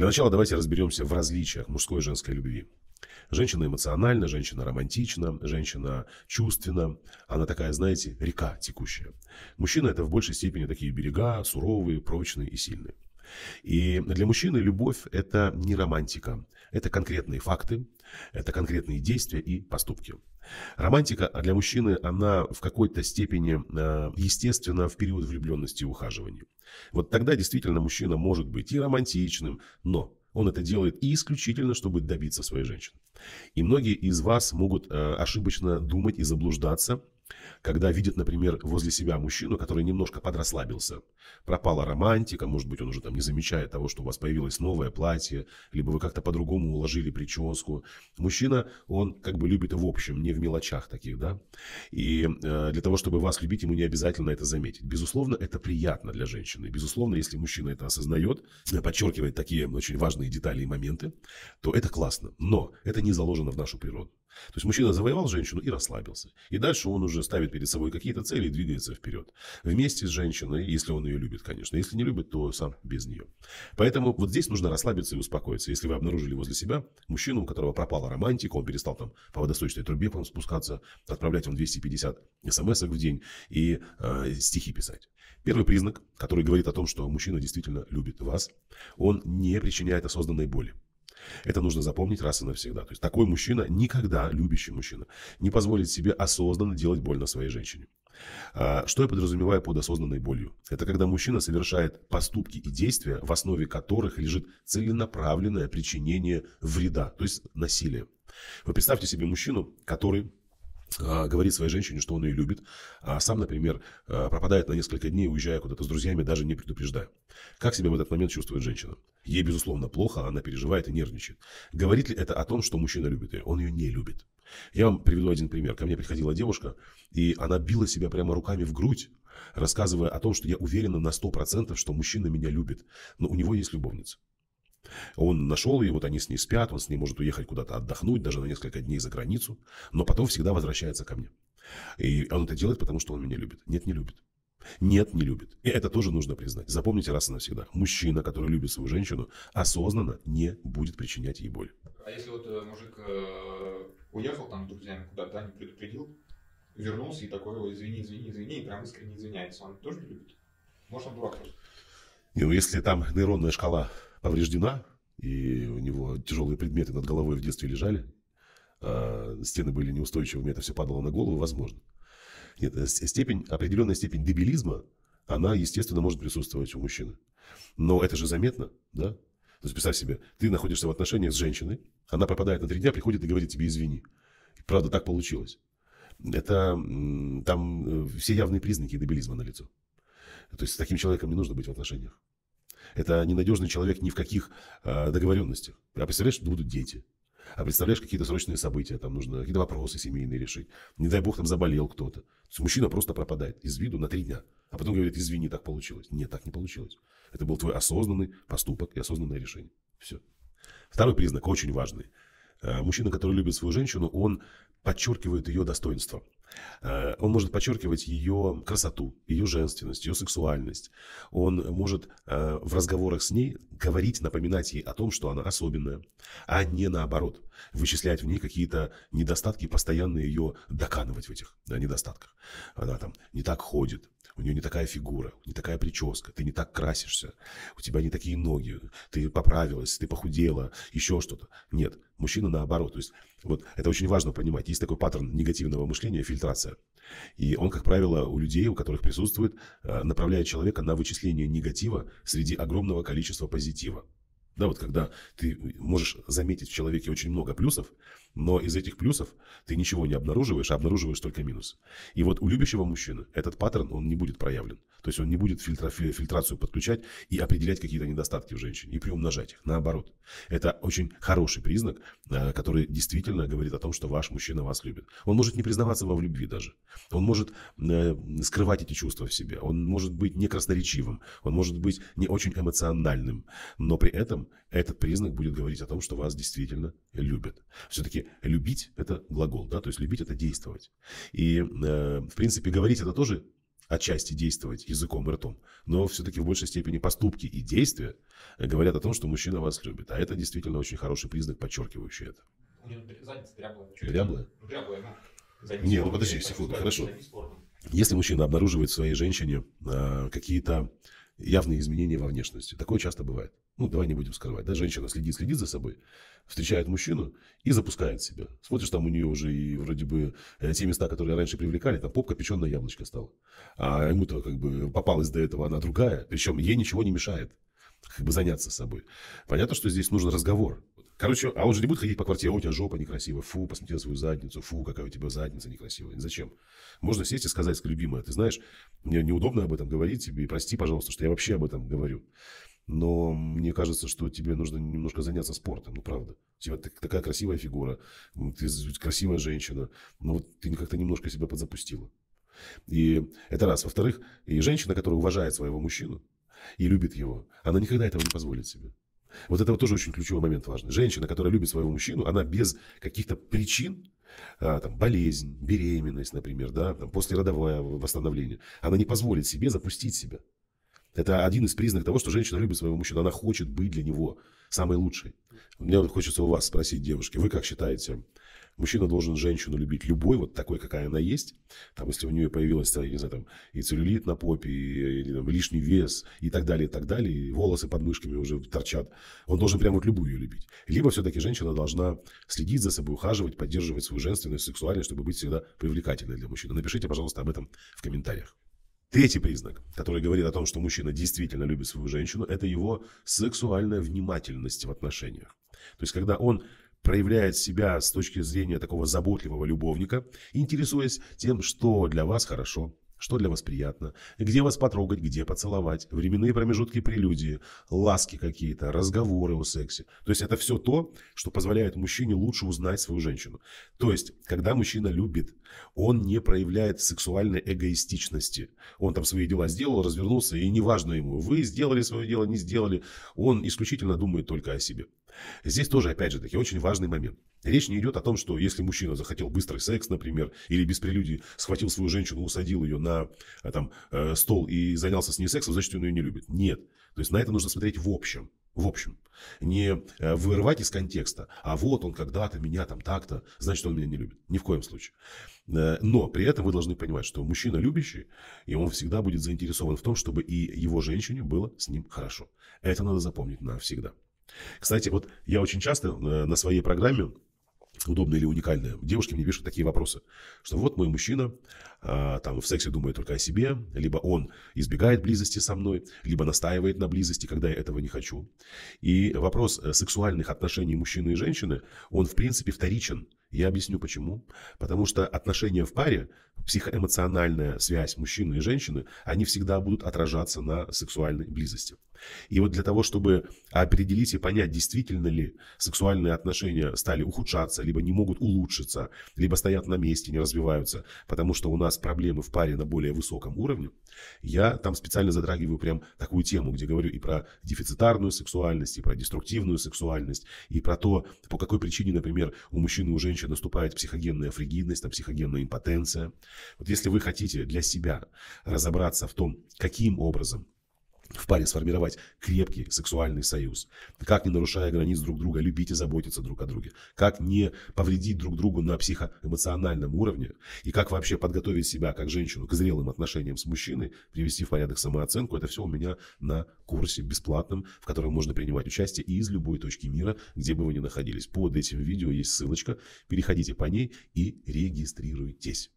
Для начала давайте разберемся в различиях мужской и женской любви. Женщина эмоциональна, женщина романтична, женщина чувственна. Она такая, знаете, река текущая. Мужчина – это в большей степени такие берега, суровые, прочные и сильные. И для мужчины любовь – это не романтика. Это конкретные факты, это конкретные действия и поступки. Романтика для мужчины, она в какой-то степени э, естественна в период влюбленности и ухаживания. Вот тогда действительно мужчина может быть и романтичным, но он это делает и исключительно, чтобы добиться своей женщины. И многие из вас могут э, ошибочно думать и заблуждаться, когда видит, например, возле себя мужчину, который немножко подрасслабился. Пропала романтика, может быть, он уже там не замечает того, что у вас появилось новое платье, либо вы как-то по-другому уложили прическу. Мужчина, он как бы любит в общем, не в мелочах таких, да. И э, для того, чтобы вас любить, ему не обязательно это заметить. Безусловно, это приятно для женщины. Безусловно, если мужчина это осознает, э, подчеркивает такие очень важные детали и моменты, то это классно. Но это не заложено в нашу природу. То есть мужчина завоевал женщину и расслабился. И дальше он уже ставит перед собой какие-то цели и двигается вперед. Вместе с женщиной, если он ее любит, конечно. Если не любит, то сам без нее. Поэтому вот здесь нужно расслабиться и успокоиться. Если вы обнаружили возле себя мужчину, у которого пропала романтика, он перестал там по водосточной трубе по спускаться, отправлять вам 250 смс в день и э, стихи писать. Первый признак, который говорит о том, что мужчина действительно любит вас, он не причиняет осознанной боли. Это нужно запомнить раз и навсегда. То есть такой мужчина, никогда любящий мужчина, не позволит себе осознанно делать больно своей женщине. А, что я подразумеваю под осознанной болью? Это когда мужчина совершает поступки и действия, в основе которых лежит целенаправленное причинение вреда, то есть насилие. Вы представьте себе мужчину, который а, говорит своей женщине, что он ее любит, а сам, например, а, пропадает на несколько дней, уезжая куда-то с друзьями, даже не предупреждая. Как себя в этот момент чувствует женщина? Ей, безусловно, плохо, а она переживает и нервничает. Говорит ли это о том, что мужчина любит ее? Он ее не любит. Я вам приведу один пример. Ко мне приходила девушка, и она била себя прямо руками в грудь, рассказывая о том, что я уверена на 100%, что мужчина меня любит, но у него есть любовница. Он нашел ее, вот они с ней спят, он с ней может уехать куда-то отдохнуть, даже на несколько дней за границу, но потом всегда возвращается ко мне. И он это делает, потому что он меня любит. Нет, не любит. Нет, не любит. И это тоже нужно признать. Запомните раз и навсегда. Мужчина, который любит свою женщину, осознанно не будет причинять ей боль. А если вот э, мужик э, уехал там с друзьями куда-то, не предупредил, вернулся и такой, извини, извини, извини, и прям искренне извиняется, он тоже не любит? Может, он дурак Ну, если там нейронная шкала повреждена, и у него тяжелые предметы над головой в детстве лежали, а стены были неустойчивыми, это все падало на голову, возможно. Нет, э, степень, определенная степень дебилизма, она, естественно, может присутствовать у мужчины. Но это же заметно, да? То есть, представь себе, ты находишься в отношениях с женщиной, она попадает на три дня, приходит и говорит тебе «извини». И, правда, так получилось. Это там э, все явные признаки дебилизма на лицо. То есть с таким человеком не нужно быть в отношениях. Это ненадежный человек ни в каких э, договоренностах. А представляешь, будут дети. А представляешь, какие-то срочные события, там нужно какие-то вопросы семейные решить. Не дай бог, там заболел кто-то. То есть мужчина просто пропадает из виду на три дня. А потом говорит, извини, так получилось. Нет, так не получилось. Это был твой осознанный поступок и осознанное решение. Все. Второй признак, очень важный. Э, мужчина, который любит свою женщину, он подчеркивает ее достоинство. Э, он может подчеркивать ее красоту, ее женственность, ее сексуальность. Он может э, в разговорах с ней говорить, напоминать ей о том, что она особенная, а не наоборот. Вычислять в ней какие-то недостатки, постоянно ее доканывать в этих да, недостатках. Она там не так ходит, у нее не такая фигура, не такая прическа, ты не так красишься, у тебя не такие ноги, ты поправилась, ты похудела, еще что-то. Нет, мужчина наоборот. То есть вот это очень важно понимать. Есть такой паттерн негативного мышления, фильтрация. И он, как правило, у людей, у которых присутствует, э, направляет человека на вычисление негатива среди огромного количества позитива. Да, вот когда ты э, можешь заметить в человеке очень много плюсов, но из этих плюсов ты ничего не обнаруживаешь, а обнаруживаешь только минус. И вот у любящего мужчины этот паттерн, он не будет проявлен. То есть он не будет фильтра, фильтрацию подключать и определять какие-то недостатки в женщине и приумножать их. Наоборот. Это очень хороший признак, э, который действительно говорит о том, что ваш мужчина вас любит. Он может не признаваться вам в любви даже. Он может э, скрывать эти чувства в себе. Он может быть не красноречивым, Он может быть не очень эмоциональным. Но при этом человеку, этот признак будет говорить о том, что вас действительно любят. Все-таки любить – это глагол, да, то есть любить – это действовать. И, э, в принципе, говорить – это тоже отчасти действовать языком и ртом, но все-таки в большей степени поступки и действия говорят о том, что мужчина вас любит. А это действительно очень хороший признак, подчеркивающий это. У задница дряблая. Дряблая? Дряблая, ну, Не, ну подожди секунду, хорошо. Если мужчина обнаруживает в своей женщине э, какие-то явные изменения во внешности, такое часто бывает ну, давай не будем скрывать, да, женщина следит, следит за собой, встречает мужчину и запускает себя. Смотришь, там у нее уже и вроде бы э, те места, которые раньше привлекали, там попка печеное яблочко стала, А ему-то как бы попалась до этого она другая, причем ей ничего не мешает как бы заняться собой. Понятно, что здесь нужен разговор. Короче, а он же не будет ходить по квартире, у тебя жопа некрасивая, фу, посмотри на свою задницу, фу, какая у тебя задница некрасивая. Зачем? Можно сесть и сказать, любимая, ты знаешь, мне неудобно об этом говорить тебе, и прости, пожалуйста, что я вообще об этом говорю. Но мне кажется, что тебе нужно немножко заняться спортом, ну правда. У тебя такая красивая фигура, ты красивая женщина, но вот ты как-то немножко себя подзапустила. И это раз. Во-вторых, и женщина, которая уважает своего мужчину и любит его, она никогда этого не позволит себе. Вот это вот тоже очень ключевой момент важный. Женщина, которая любит своего мужчину, она без каких-то причин, а, там, болезнь, беременность, например, да, там, послеродовое восстановление, она не позволит себе запустить себя. Это один из признаков того, что женщина любит своего мужчину. Она хочет быть для него самой лучшей. Мне хочется у вас спросить, девушки, вы как считаете, мужчина должен женщину любить любой, вот такой, какая она есть? Там, если у нее появилась, я не знаю, там, и целлюлит на попе, и, и там, лишний вес, и так далее, и так далее, и волосы под мышками уже торчат. Он должен прям вот любую любить. Либо все-таки женщина должна следить за собой, ухаживать, поддерживать свою женственность, сексуальность, чтобы быть всегда привлекательной для мужчины. Напишите, пожалуйста, об этом в комментариях. Третий признак, который говорит о том, что мужчина действительно любит свою женщину, это его сексуальная внимательность в отношениях. То есть, когда он проявляет себя с точки зрения такого заботливого любовника, интересуясь тем, что для вас хорошо, что для вас приятно, где вас потрогать, где поцеловать, временные промежутки прелюдии, ласки какие-то, разговоры о сексе. То есть это все то, что позволяет мужчине лучше узнать свою женщину. То есть, когда мужчина любит, он не проявляет сексуальной эгоистичности. Он там свои дела сделал, развернулся, и неважно ему, вы сделали свое дело, не сделали, он исключительно думает только о себе. Здесь тоже, опять же таки, очень важный момент. Речь не идет о том, что если мужчина захотел быстрый секс, например, или без прелюдии схватил свою женщину, усадил ее на э, там, э, стол и занялся с ней сексом, значит, он ее не любит. Нет. То есть на это нужно смотреть в общем. В общем, не э, вырывать из контекста, а вот он когда-то меня там так-то, значит, он меня не любит. Ни в коем случае. Но при этом вы должны понимать, что мужчина любящий, и он всегда будет заинтересован в том, чтобы и его женщине было с ним хорошо. Это надо запомнить навсегда. Кстати, вот я очень часто на своей программе удобное или уникальное. Девушки мне пишут такие вопросы, что вот мой мужчина а, там в сексе думает только о себе, либо он избегает близости со мной, либо настаивает на близости, когда я этого не хочу. И вопрос э, сексуальных отношений мужчины и женщины, он в принципе вторичен. Я объясню почему. Потому что отношения в паре, психоэмоциональная связь мужчины и женщины, они всегда будут отражаться на сексуальной близости. И вот для того, чтобы определить и понять, действительно ли сексуальные отношения стали ухудшаться, либо не могут улучшиться, либо стоят на месте, не развиваются, потому что у нас проблемы в паре на более высоком уровне, я там специально затрагиваю прям такую тему, где говорю и про дефицитарную сексуальность, и про деструктивную сексуальность, и про то, по какой причине, например, у мужчины и у женщины еще наступает психогенная фригидность, там, психогенная импотенция. Вот если вы хотите для себя разобраться в том, каким образом в паре сформировать крепкий сексуальный союз. Как не нарушая границ друг друга, любить и заботиться друг о друге. Как не повредить друг другу на психоэмоциональном уровне. И как вообще подготовить себя как женщину к зрелым отношениям с мужчиной, привести в порядок самооценку. Это все у меня на курсе бесплатном, в котором можно принимать участие из любой точки мира, где бы вы ни находились. Под этим видео есть ссылочка. Переходите по ней и регистрируйтесь.